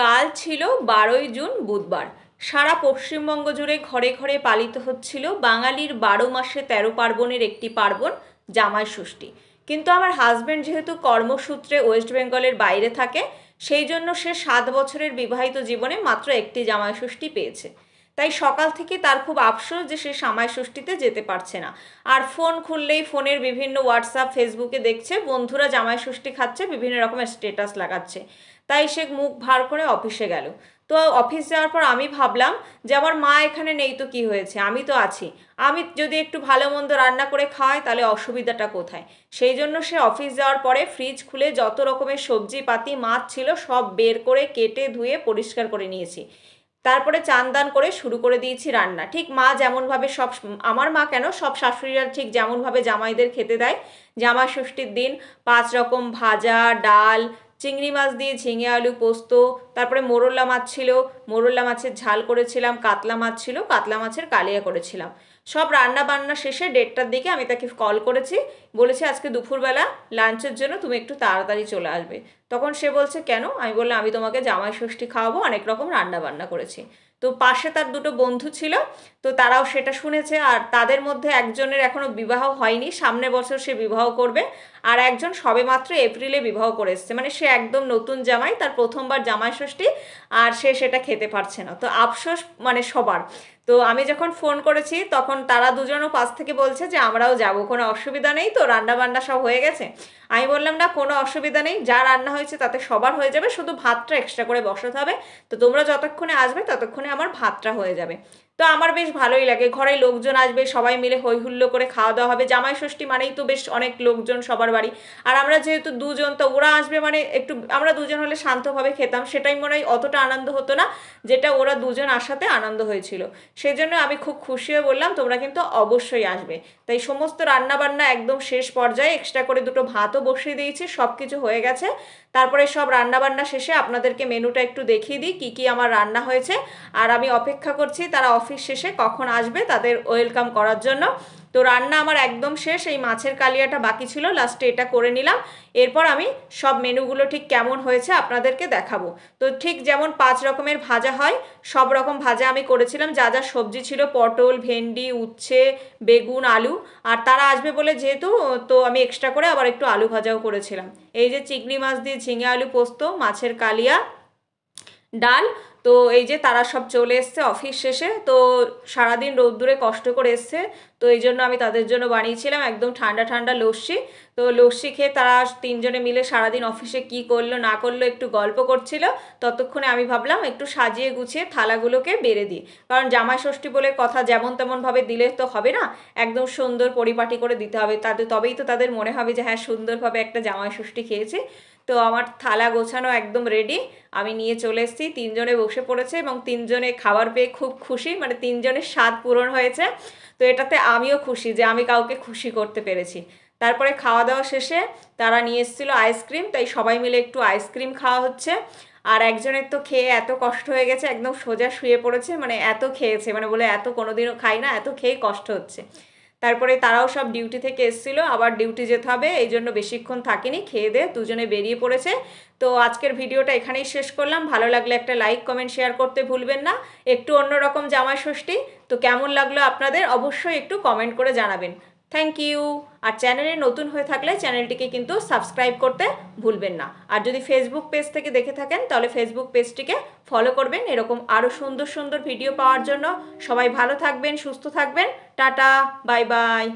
কাল ছিল বারোই জুন বুধবার সারা পশ্চিমবঙ্গ জুড়ে ঘরে ঘরে পালিত হচ্ছিল বাঙালির বারো মাসে তেরো পার্বণের একটি পার্বণ জামাই ষষ্ঠী কিন্তু আমার হাজব্যান্ড যেহেতু কর্মসূত্রে ওয়েস্ট বেঙ্গলের বাইরে থাকে সেই জন্য সে সাত বছরের বিবাহিত জীবনে মাত্র একটি জামাই ষষ্ঠী পেয়েছে তাই সকাল থেকে তার খুব আফসোস যে সে সামায় ষষ্ঠীতে যেতে পারছে না আর ফোন খুললেই ফোনের বিভিন্ন হোয়াটসঅ্যাপ ফেসবুকে দেখছে বন্ধুরা জামাই ষষ্ঠী খাচ্ছে বিভিন্ন রকমের স্টেটাস লাগাচ্ছে তাই সে মুখ ভার করে অফিসে গেল তো অফিস যাওয়ার পর আমি ভাবলাম যে আমার মা এখানে নেই তো কি হয়েছে আমি তো আছি আমি যদি একটু ভালো মন্দ রান্না করে খাওয়াই তাহলে অসুবিধাটা কোথায় সেই জন্য সে অফিস যাওয়ার পরে ফ্রিজ খুলে যত রকমের সবজি পাতি মাছ ছিল সব বের করে কেটে ধুয়ে পরিষ্কার করে নিয়েছি তারপরে চান দান করে শুরু করে দিয়েছি রান্না ঠিক মা যেমনভাবে সব আমার মা কেন সব শাশুড়িরা ঠিক যেমনভাবে জামাইদের খেতে দেয় জামা ষষ্ঠীর দিন পাঁচ রকম ভাজা ডাল চিংড়ি মাছ দিয়ে ঝিঙে আলু পোস্ত তারপরে মোরল্লা মাছ ছিল মোরল্লা মাছের ঝাল করেছিলাম কাতলা মাছ ছিল কাতলা মাছের কালিয়া করেছিলাম সব রান্না বান্না শেষে দেড়টার দিকে আমি তাকে কল করেছি বলেছি আজকে দুপুরবেলা লাঞ্চের জন্য তুমি একটু তাড়াতাড়ি চলে আসবে তখন সে বলছে কেন আমি বললাম আমি তোমাকে জামাই ষষ্ঠী খাওয়াবো অনেক রকম রান্না বান্না করেছি তো পাশে তার দুটো বন্ধু ছিল তো তারাও সেটা শুনেছে আর তাদের মধ্যে একজনের এখনও বিবাহ হয়নি সামনে বছর সে বিবাহ করবে আর একজন মাত্র এপ্রিলে বিবাহ করে এসছে মানে সে একদম নতুন জামাই তার প্রথমবার জামাই ষষ্ঠী আর সে সেটা খেতে পারছে না তো আফসোস মানে সবার তো আমি যখন ফোন করেছি তখন তারা দুজনও পাশ থেকে বলছে যে আমরাও যাব কোনো অসুবিধা নেই তো রান্না বান্না সব হয়ে গেছে আমি বললাম না কোনো অসুবিধা নেই যা রান্না হয়েছে তাতে সবার হয়ে যাবে শুধু ভাতটা এক্সট্রা করে বসাতে হবে তো তোমরা যতক্ষণে আসবে ততক্ষণে আমার ভাতটা হয়ে যাবে তো আমার বেশ ভালোই লাগে ঘরে লোকজন আসবে সবাই মিলে হই হুল্লো করে খাওয়া দাওয়া হবে জামাই ষষ্ঠী মানেই তো বেশ অনেক লোকজন সবার বাড়ি আর আমরা যেহেতু দুজন তো ওরা আসবে মানে একটু আমরা দুজন হলে শান্তভাবে খেতাম সেটাই মনে হয় অতটা আনন্দ হতো না যেটা ওরা দুজন আসাতে আনন্দ হয়েছিল সেই জন্য আমি খুব খুশি হয়ে বললাম তোমরা কিন্তু অবশ্যই আসবে তাই সমস্ত রান্নাবান্না একদম শেষ পর্যায়ে এক্সট্রা করে দুটো ভাতও বসিয়ে দিয়েছি সব কিছু হয়ে গেছে তারপরে সব রান্নাবান্না শেষে আপনাদেরকে মেনুটা একটু দেখিয়ে দিই কী কী আমার রান্না হয়েছে আর আমি অপেক্ষা করছি তারা অফিস শেষে কখন আসবে তাদের ওয়েলকাম করার জন্য তো রান্না আমার একদম শেষ এই মাছের কালিয়াটা বাকি ছিল লাস্টে এটা করে নিলাম এরপর আমি সব মেনুগুলো ঠিক কেমন হয়েছে আপনাদেরকে দেখাবো তো ঠিক যেমন পাঁচ রকমের ভাজা হয় সব রকম ভাজা আমি করেছিলাম যা যা সবজি ছিল পটল ভেন্ডি উচ্ছে বেগুন আলু আর তারা আসবে বলে যেহেতু তো আমি এক্সট্রা করে আবার একটু আলু ভাজাও করেছিলাম এই যে চিংড়ি মাছ দিয়ে ঝিঙে আলু পোস্ত মাছের কালিয়া ডাল তো এই যে তারা সব চলে এসছে অফিস শেষে তো সারাদিন রোদ্দুরে কষ্ট করে এসছে তো এই জন্য আমি তাদের জন্য বানিয়েছিলাম একদম ঠান্ডা ঠান্ডা লস্যি তো লস্যি খেয়ে তারা তিনজনে মিলে সারাদিন অফিসে কি করলো না করলো একটু গল্প করছিল ততক্ষণে আমি ভাবলাম একটু সাজিয়ে গুছিয়ে থালাগুলোকে বেড়ে দিই কারণ জামাই ষষ্ঠী বলে কথা যেমন তেমনভাবে দিলে তো হবে না একদম সুন্দর পরিপাটি করে দিতে হবে তাদের তবেই তো তাদের মনে হবে যে হ্যাঁ সুন্দরভাবে একটা জামাই ষষ্ঠী খেয়েছে তো আমার থালা গোছানো একদম রেডি আমি নিয়ে চলে এসেছি তিনজনে বসে পড়েছে এবং তিনজনে খাবার পেয়ে খুব খুশি মানে তিনজনের স্বাদ পূরণ হয়েছে তো এটাতে আমিও খুশি যে আমি কাউকে খুশি করতে পেরেছি তারপরে খাওয়া দাওয়া শেষে তারা নিয়ে এসেছিলো আইসক্রিম তাই সবাই মিলে একটু আইসক্রিম খাওয়া হচ্ছে আর একজনের তো খেয়ে এত কষ্ট হয়ে গেছে একদম সোজা শুয়ে পড়েছে মানে এত খেয়েছে মানে বলে এত কোনোদিনও খাই না এত খেয়ে কষ্ট হচ্ছে তারপরে তারাও সব ডিউটি থেকে এসেছিলো আবার ডিউটি যেতে হবে এই জন্য বেশিক্ষণ থাকিনি খেয়ে দেয়ে দুজনে বেরিয়ে পড়েছে তো আজকের ভিডিওটা এখানেই শেষ করলাম ভালো লাগলে একটা লাইক কমেন্ট শেয়ার করতে ভুলবেন না একটু অন্যরকম জামা ষষ্ঠী তো কেমন লাগলো আপনাদের অবশ্যই একটু কমেন্ট করে জানাবেন থ্যাংক ইউ আর চ্যানেলে নতুন হয়ে থাকলে চ্যানেলটিকে কিন্তু সাবস্ক্রাইব করতে ভুলবেন না আর যদি ফেসবুক পেজ থেকে দেখে থাকেন তাহলে ফেসবুক পেজটিকে ফলো করবেন এরকম আরও সুন্দর সুন্দর ভিডিও পাওয়ার জন্য সবাই ভালো থাকবেন সুস্থ থাকবেন টাটা বাই বাই